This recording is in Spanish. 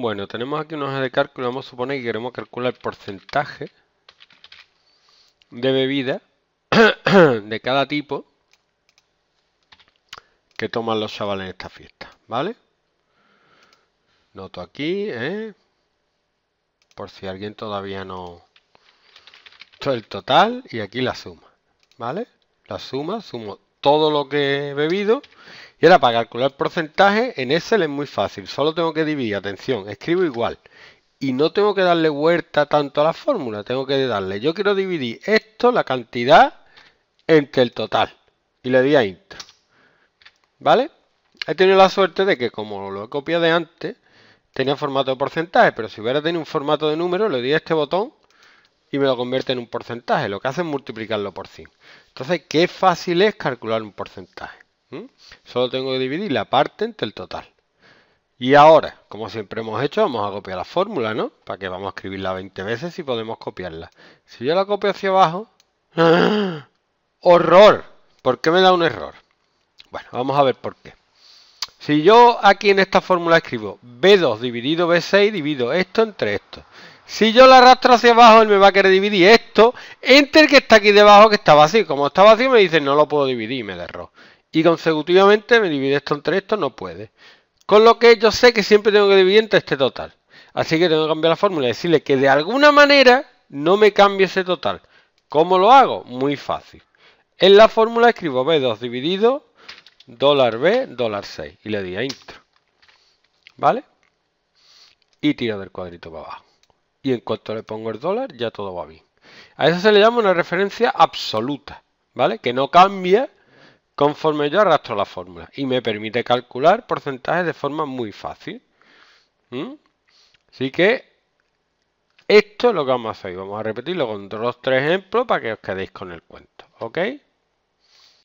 Bueno, tenemos aquí una hoja de cálculo. Vamos a suponer que queremos calcular el porcentaje de bebida de cada tipo que toman los chavales en esta fiesta, ¿vale? Noto aquí, ¿eh? Por si alguien todavía no... Esto el total y aquí la suma, ¿vale? La suma, sumo todo lo que he bebido y ahora para calcular porcentaje en Excel es muy fácil, solo tengo que dividir, atención, escribo igual. Y no tengo que darle vuelta tanto a la fórmula, tengo que darle, yo quiero dividir esto, la cantidad, entre el total. Y le di a int. ¿Vale? He tenido la suerte de que como lo he copiado de antes, tenía formato de porcentaje, pero si hubiera tenido un formato de número, le di a este botón y me lo convierte en un porcentaje. Lo que hace es multiplicarlo por 100. Entonces, qué fácil es calcular un porcentaje. ¿Mm? Solo tengo que dividir la parte entre el total. Y ahora, como siempre hemos hecho, vamos a copiar la fórmula, ¿no? Para que vamos a escribirla 20 veces y podemos copiarla. Si yo la copio hacia abajo... ¡ah! ¡Horror! ¿Por qué me da un error? Bueno, vamos a ver por qué. Si yo aquí en esta fórmula escribo B2 dividido B6, divido esto entre esto. Si yo la arrastro hacia abajo, él me va a querer dividir esto entre el que está aquí debajo, que está así Como está así me dice no lo puedo dividir me da error y consecutivamente me divide esto entre esto, no puede. Con lo que yo sé que siempre tengo que dividir este total. Así que tengo que cambiar la fórmula y decirle que de alguna manera no me cambie ese total. ¿Cómo lo hago? Muy fácil. En la fórmula escribo B2 dividido dólar B, dólar 6 y le di a intro. ¿Vale? Y tiro del cuadrito para abajo. Y en cuanto le pongo el dólar, ya todo va bien. A eso se le llama una referencia absoluta, ¿vale? Que no cambia Conforme yo arrastro la fórmula y me permite calcular porcentajes de forma muy fácil. Así que esto es lo que vamos a hacer. Vamos a repetirlo con los tres ejemplos para que os quedéis con el cuento. ¿Ok?